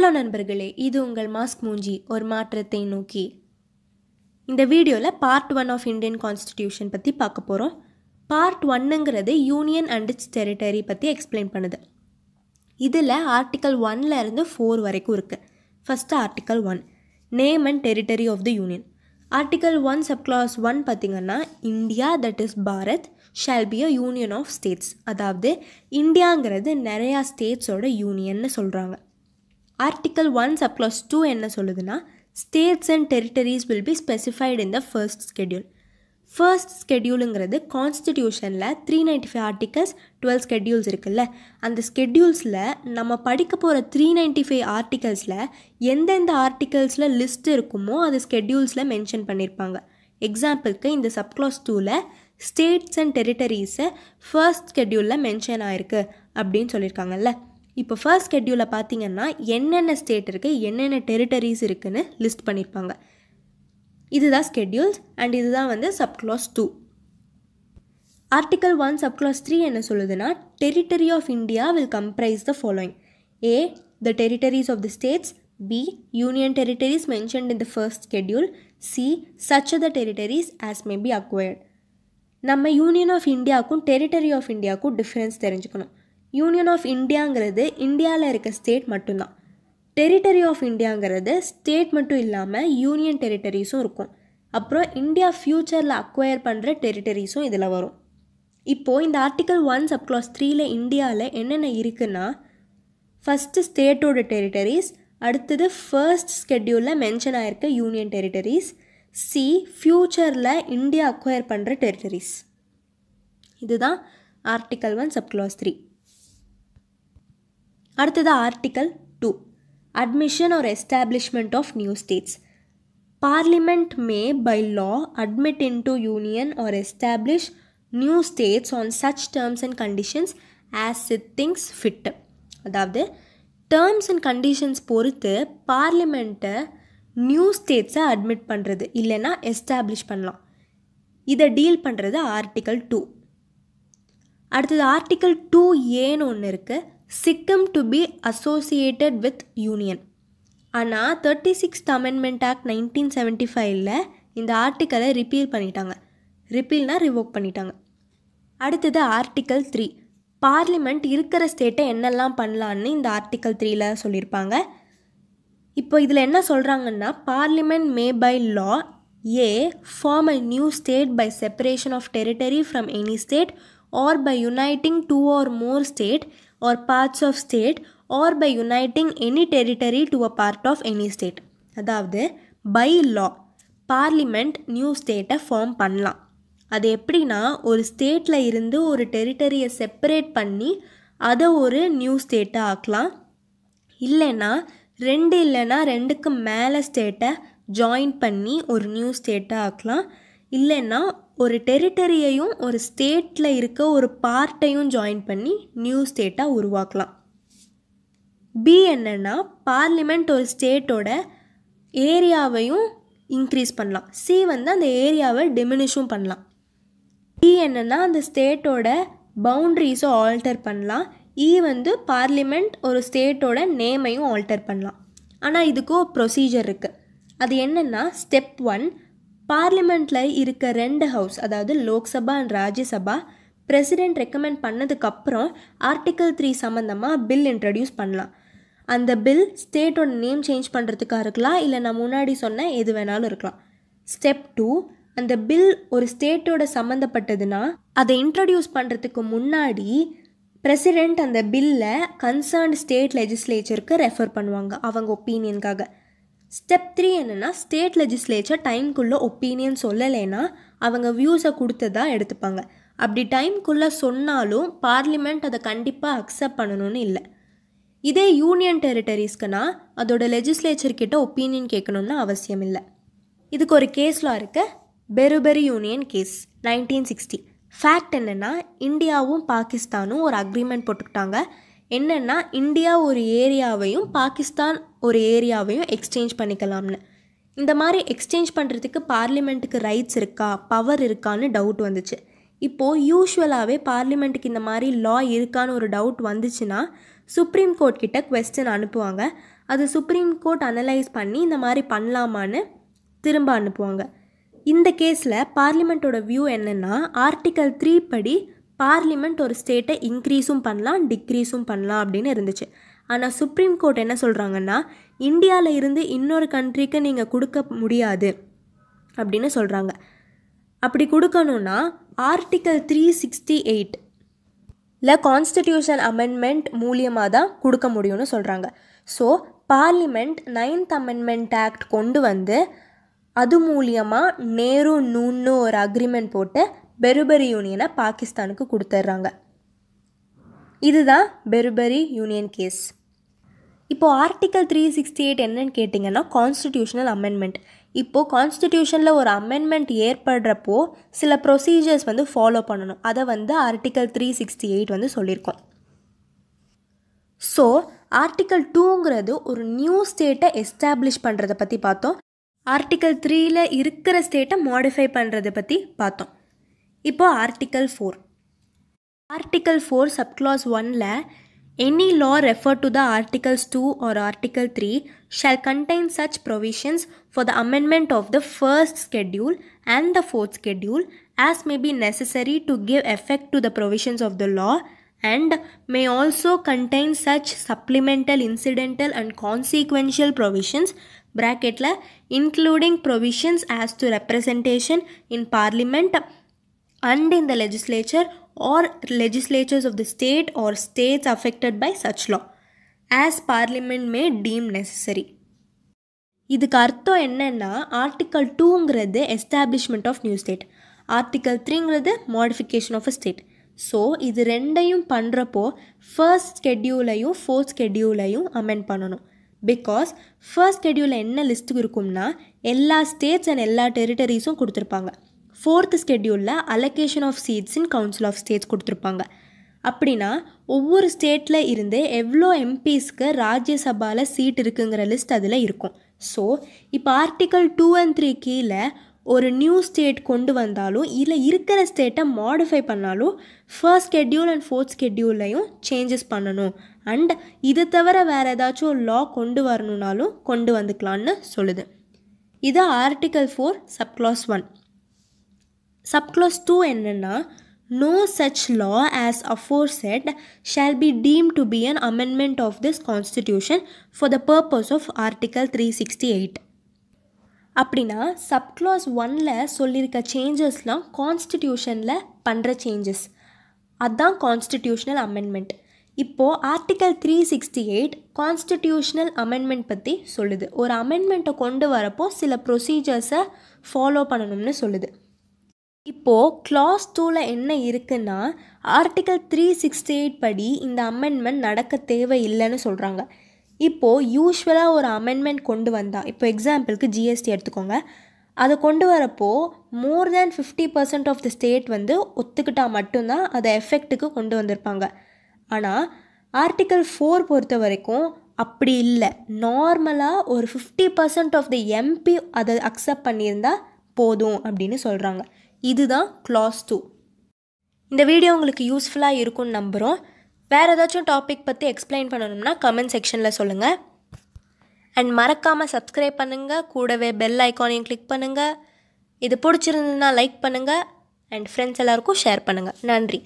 Hello நண்பர்களே இது உங்கள் மாஸ்க் மூஞ்சி ஒரு மாற்றத்தை நோக்கி இந்த வீடியோவில் part one of Indian constitution பற்றி பார்க்க போகிறோம் பார்ட் ஒன்னுங்கிறது யூனியன் அண்ட் இட்ஸ் டெரிட்டரி பற்றி எக்ஸ்பிளைன் பண்ணுது இதில் ஆர்டிக்கல் ஒன்ல இருந்து ஃபோர் வரைக்கும் இருக்குது first article one name and territory of the union article one sub clause one பார்த்திங்கன்னா India that is Bharat shall be a union of states அதாவது இந்தியாங்கிறது நிறையா ஸ்டேட்ஸோட யூனியன்னு சொல்கிறாங்க article one sub clause two என்ன சொல்லுதுன்னா states and territories will be specified in the first schedule first ஸ்கெடியூலுங்கிறது கான்ஸ்டிடியூஷனில் three ninety five articles twelve schedules இருக்குல்ல அந்த ஸ்கெடியூல்ஸில் நம்ம படிக்க போகிற த்ரீ நைன்டி ஃபைவ் ஆர்டிகல்ஸில் எந்தெந்த ஆர்டிகல்ஸில் லிஸ்ட் இருக்குமோ அது ஸ்கெடியூல்ஸில் மென்ஷன் பண்ணியிருப்பாங்க எக்ஸாம்பிளுக்கு இந்த சப் கிளாஸ் டூவில் ஸ்டேட்ஸ் அண்ட் டெரிட்டரிஸை ஃபர்ஸ்ட் ஸ்கெடியூலில் மென்ஷன் ஆயிருக்கு அப்படின்னு சொல்லியிருக்காங்கல்ல இப்போ ஃபர்ஸ்ட் ஷெட்யூலில் பார்த்தீங்கன்னா என்னென்ன ஸ்டேட் இருக்குது என்னென்ன டெரிட்டரிஸ் இருக்குதுன்னு லிஸ்ட் பண்ணியிருப்பாங்க இதுதான் ஸ்கெட்யூல்ஸ் அண்ட் இதுதான் வந்து subclause two article one subclause three என்ன சொல்லுதுன்னா territory of India will comprise the following A the territories of the states B union territories mentioned in the first schedule C such the territories as may be acquired நம்ம union of இந்தியாவுக்கும் territory of இந்தியாவுக்கும் difference தெரிஞ்சுக்கணும் union of இந்தியாங்கிறது இந்தியாவில் இருக்க state மட்டும்தான் territory of இந்தியாங்கிறது state மட்டும் இல்லாமல் யூனியன் டெரிட்டரிஸும் இருக்கும் அப்புறம் இந்தியா ஃப்யூச்சரில் அக்வயர் பண்ணுற டெரிட்டரிஸும் இதில் வரும் இப்போது இந்த ஆர்டிக்கல் ஒன் சப் கிளாஸ் த்ரீயில் இந்தியாவில் என்னென்ன இருக்குன்னா ஃபஸ்ட்டு ஸ்டேட்டோட டெரிட்டரிஸ் அடுத்தது ஃபர்ஸ்ட் ஸ்கெட்யூலில் மென்ஷன் ஆகிருக்க யூனியன் டெரிட்டரிஸ் சி ஃப்யூச்சரில் இந்தியா அக்வயர் பண்ணுற டெரிட்டரிஸ் இதுதான் article one sub clause three அடுத்தது article two admission or establishment of new states parliament may by law admit into union or establish new states on such terms and conditions as it thinks fit அதாவது terms and conditions பொறுத்து பார்லிமெண்ட்டை new ஸ்டேட்ஸை admit பண்ணுறது இல்லைன்னா establish பண்ணலாம் இதை deal பண்ணுறது article two அடுத்தது article two ஏன்னு ஒன்று இருக்குது Sikkim to be associated with union ஆனால் thirty sixth amendment act nineteen seventy ஃபைவ்ல இந்த ஆர்டிக்கலை ரிப்பீல் பண்ணிட்டாங்க ரிப்பீல்னால் ரிவோக் பண்ணிட்டாங்க அடுத்தது ஆர்டிக்கல் த்ரீ பார்லிமெண்ட் இருக்கிற ஸ்டேட்டை என்னெல்லாம் பண்ணலான்னு இந்த ஆர்டிக்கல் த்ரீல சொல்லியிருப்பாங்க இப்போ இதில் என்ன சொல்கிறாங்கன்னா parliament may by law A form a new state by separation of territory from any state or by uniting two or more state or parts of state or by uniting any territory to a part of any state அதாவது by law parliament new ஸ்டேட்டை form பண்ணலாம் அது எப்படின்னா ஒரு ஸ்டேட்டில் இருந்து ஒரு டெரிட்டரியை separate பண்ணி அதை ஒரு நியூ ஸ்டேட்டை ஆக்கலாம் இல்லைன்னா ரெண்டு இல்லைன்னா ரெண்டுக்கு மேலே ஸ்டேட்டை ஜாயின் பண்ணி ஒரு நியூ ஸ்டேட்டை ஆக்கலாம் இல்லைன்னா ஒரு டெரிட்டரியையும் ஒரு ஸ்டேட்டில் இருக்க ஒரு பார்ட்டையும் ஜாயின் பண்ணி நியூ ஸ்டேட்டாக உருவாக்கலாம் பி என்னென்னா பார்லிமெண்ட் ஒரு ஸ்டேட்டோட ஏரியாவையும் இன்க்ரீஸ் பண்ணலாம் சி வந்து அந்த ஏரியாவை டிமினிஷும் பண்ணலாம் பி e என்னென்னா அந்த ஸ்டேட்டோட பவுண்ட்ரிஸும் ஆல்டர் பண்ணலாம் இ e வந்து பார்லிமெண்ட் ஒரு ஸ்டேட்டோட நேமையும் ஆல்டர் பண்ணலாம் ஆனால் இதுக்கு ப்ரொசீஜர் இருக்குது அது என்னென்னா ஸ்டெப் ஒன் பார்லிமெண்ட்டில் இருக்க ரெண்டு ஹவுஸ் அதாவது Lok Sabha and Rajya Sabha president recommend பண்ணதுக்கப்புறம் ஆர்டிக்கல் த்ரீ சம்மந்தமாக பில் இன்ட்ரடியூஸ் பண்ணலாம் அந்த பில் ஸ்டேட்டோட நேம் சேஞ்ச் பண்ணுறதுக்காக இருக்கலாம் இல்லை நான் முன்னாடி சொன்ன எது வேணாலும் இருக்கலாம் ஸ்டெப் டூ அந்த பில் ஒரு ஸ்டேட்டோட சம்மந்தப்பட்டதுன்னா அதை இன்ட்ரடியூஸ் பண்ணுறதுக்கு முன்னாடி பிரசிடெண்ட் அந்த பில்லை கன்சர்ன்ட் ஸ்டேட் லெஜிஸ்லேச்சருக்கு ரெஃபர் பண்ணுவாங்க அவங்க ஒப்பீனியனுக்காக ஸ்டெப் த்ரீ என்னென்னா ஸ்டேட் லெஜிஸ்லேச்சர் டைம்குள்ளே ஒப்பீனியன் சொல்லலைன்னா அவங்க வியூஸை கொடுத்து தான் எடுத்துப்பாங்க அப்படி டைம்குள்ளே சொன்னாலும் பார்லிமெண்ட் அதை கண்டிப்பாக அக்செப்ட் பண்ணணும்னு இல்லை இதே யூனியன் டெரிட்டரிஸ்க்குனா அதோட லெஜிஸ்லேச்சர் கிட்ட ஒப்பீனியன் கேட்கணும்னு அவசியம் இல்லை இதுக்கு ஒரு கேஸ்லாம் இருக்க Berubari union case nineteen sixty fact என்னென்னா இந்தியாவும் பாகிஸ்தானும் ஒரு அக்ரிமெண்ட் போட்டுக்கிட்டாங்க என்னென்னா இந்தியா ஒரு ஏரியாவையும் பாகிஸ்தான் ஒரு ஏரியாவையும் எக்ஸ்சேஞ்ச் பண்ணிக்கலாம்னு இந்த மாதிரி எக்ஸ்சேஞ்ச் பண்ணுறதுக்கு பார்லிமெண்ட்டுக்கு ரைட்ஸ் இருக்கா பவர் இருக்கான்னு டவுட் வந்துச்சு இப்போது யூஸ்வலாகவே பார்லிமெண்ட்டுக்கு இந்த மாதிரி லா இருக்கான்னு ஒரு டவுட் வந்துச்சுன்னா சுப்ரீம் கோர்ட் கிட்ட கொஸ்டின் அனுப்புவாங்க அது சுப்ரீம் கோர்ட் அனலைஸ் பண்ணி இந்த மாதிரி பண்ணலாமான்னு திரும்ப அனுப்புவாங்க இந்த கேஸில் பார்லிமெண்ட்டோட வியூ என்னென்னா ஆர்டிக்கல் த்ரீ படி பார்லிமெண்ட் ஒரு ஸ்டேட்டை இன்க்ரீஸும் பண்ணலாம் டிக்ரீஸும் பண்ணலாம் அப்படின்னு இருந்துச்சு ஆனால் சுப்ரீம் கோர்ட் என்ன சொல்கிறாங்கன்னா இந்தியாவில் இருந்து இன்னொரு கண்ட்ரிக்கு நீங்கள் கொடுக்க முடியாது அப்படின்னு சொல்கிறாங்க அப்படி கொடுக்கணுன்னா ஆர்டிக்கல் த்ரீ சிக்ஸ்டி எயிட் இல்லை கான்ஸ்டிடியூஷன் அமெண்ட்மெண்ட் மூலியமாக தான் கொடுக்க முடியும்னு சொல்கிறாங்க so parliament ninth amendment act கொண்டு வந்து அது மூலியமாக நேரு நூன்னு ஒரு அக்ரிமெண்ட் போட்டு பெருபரி யூனியனை பாகிஸ்தானுக்கு கொடுத்துட்றாங்க இதுதான் பெருபரி யூனியன் கேஸ் இப்போது ஆர்டிக்கல் த்ரீ சிக்ஸ்டி எயிட் என்னன்னு கேட்டிங்கன்னா கான்ஸ்டிடியூஷனல் அமெண்ட்மெண்ட் இப்போது கான்ஸ்டிடியூஷனில் ஒரு அமெண்ட்மெண்ட் ஏற்படுறப்போ சில ப்ரொசீஜர்ஸ் வந்து ஃபாலோ பண்ணணும் அதை வந்து ஆர்டிக்கல் த்ரீ சிக்ஸ்டி எயிட் வந்து சொல்லியிருக்கோம் ஸோ ஆர்டிக்கல் டூங்கிறது ஒரு நியூ ஸ்டேட்டை எஸ்டாப்ளிஷ் பண்ணுறதை பற்றி பார்த்தோம் ஆர்டிக்கல் த்ரீயில் இருக்கிற ஸ்டேட்டை மாடிஃபை பண்ணுறதை பற்றி பார்த்தோம் Article four. Article four, subclause one ஒனில் Any law referred to the Articles 2 or Article 3 shall contain such provisions for the amendment of the first schedule and the fourth schedule as may be necessary to give effect to the provisions of the law and may also contain such supplemental incidental and consequential provisions bracket la including provisions as to representation in parliament and in the legislature or legislatures of the state or states affected by such law as parliament may deem necessary இதுக்கு அர்த்தம் என்னன்னா article டூங்கிறது establishment of new state article த்ரீங்கிறது modification of a state so இது ரெண்டையும் பண்ணுறப்போ first ஸ்கெட்யூலையும் fourth ஸ்கெட்யூலையும் அமெண்ட் பண்ணணும் பிகாஸ் ஃபர்ஸ்ட் ஸ்கெட்யூலில் என்ன லிஸ்ட்டுக்கு இருக்கும்னா எல்லா ஸ்டேட்ஸ் அண்ட் எல்லா டெரிட்டரிஸும் கொடுத்துருப்பாங்க ஃபோர்த் ஸ்கெடியூலில் allocation of seats in council of states கொடுத்துருப்பாங்க அப்படின்னா ஒவ்வொரு ஸ்டேட்டில் இருந்து எவ்வளோ எம்பிஸ்க்கு ராஜ்யசபாவில் சீட் இருக்குங்கிற லிஸ்ட் அதில் இருக்கும் ஸோ இப்போ ஆர்டிக்கல் டூ அண்ட் த்ரீ கீழே ஒரு நியூ ஸ்டேட் கொண்டு வந்தாலும் இதில் இருக்கிற ஸ்டேட்டை மாடிஃபை பண்ணாலும் ஃபர்ஸ்ட் ஸ்கெட்யூல் அண்ட் ஃபோர்த் ஸ்கெட்யூல்லையும் சேஞ்சஸ் பண்ணணும் அண்ட் இதை தவிர வேறு ஏதாச்சும் லா கொண்டு வரணுனாலும் கொண்டு வந்துக்கலான்னு சொல்லுது இது article four subclause one subclause two என்னென்னா no such law as aforesaid shall be deemed to be an amendment of this constitution for the purpose of article three sixty eight அப்படின்னா சப்க்ளாஸ் ஒனில் சொல்லியிருக்க சேஞ்சஸ்லாம் கான்ஸ்டிடியூஷனில் பண்ணுற சேஞ்சஸ் அதுதான் constitutional amendment இப்போது article three sixty eight constitutional amendment பற்றி சொல்லுது ஒரு அமெண்ட்மெண்ட்டை கொண்டு வரப்போ சில ப்ரொசீஜர்ஸை ஃபாலோ பண்ணணும்னு சொல்லுது இப்போது க்ளாஸ் டூவில் என்ன இருக்குன்னா ஆர்டிகல் த்ரீ சிக்ஸ்டி எயிட் படி இந்த அமெண்ட்மெண்ட் நடக்க தேவை இல்லைன்னு சொல்கிறாங்க இப்போது யூஸ்வலாக ஒரு அமெண்ட்மெண்ட் கொண்டு வந்தால் இப்போ எக்ஸாம்பிளுக்கு ஜிஎஸ்டி எடுத்துக்கோங்க அதை கொண்டு வரப்போ more than fifty percent of the state வந்து ஒத்துக்கிட்டால் மட்டும்தான் அதை எஃபெக்ட்டுக்கு கொண்டு வந்திருப்பாங்க ஆனால் ஆர்டிக்கல் ஃபோர் பொறுத்த வரைக்கும் அப்படி இல்லை நார்மலாக ஒரு fifty percent of the MP அதை அக்செப்ட் பண்ணியிருந்தால் போதும் அப்படின்னு சொல்கிறாங்க இதுதான் கிளாஸ் டூ இந்த வீடியோ உங்களுக்கு யூஸ்ஃபுல்லாக இருக்கும்னு நம்புகிறோம் வேறு ஏதாச்சும் டாபிக் பற்றி எக்ஸ்பிளைன் பண்ணணும்னா கமெண்ட் செக்ஷனில் சொல்லுங்கள் அண்ட் மறக்காமல் சப்ஸ்கிரைப் பண்ணுங்கள் கூடவே பெல் ஐக்கானையும் கிளிக் பண்ணுங்கள் இது பிடிச்சிருந்ததுன்னா லைக் பண்ணுங்கள் அண்ட் ஃப்ரெண்ட்ஸ் எல்லாருக்கும் ஷேர் பண்ணுங்கள் நன்றி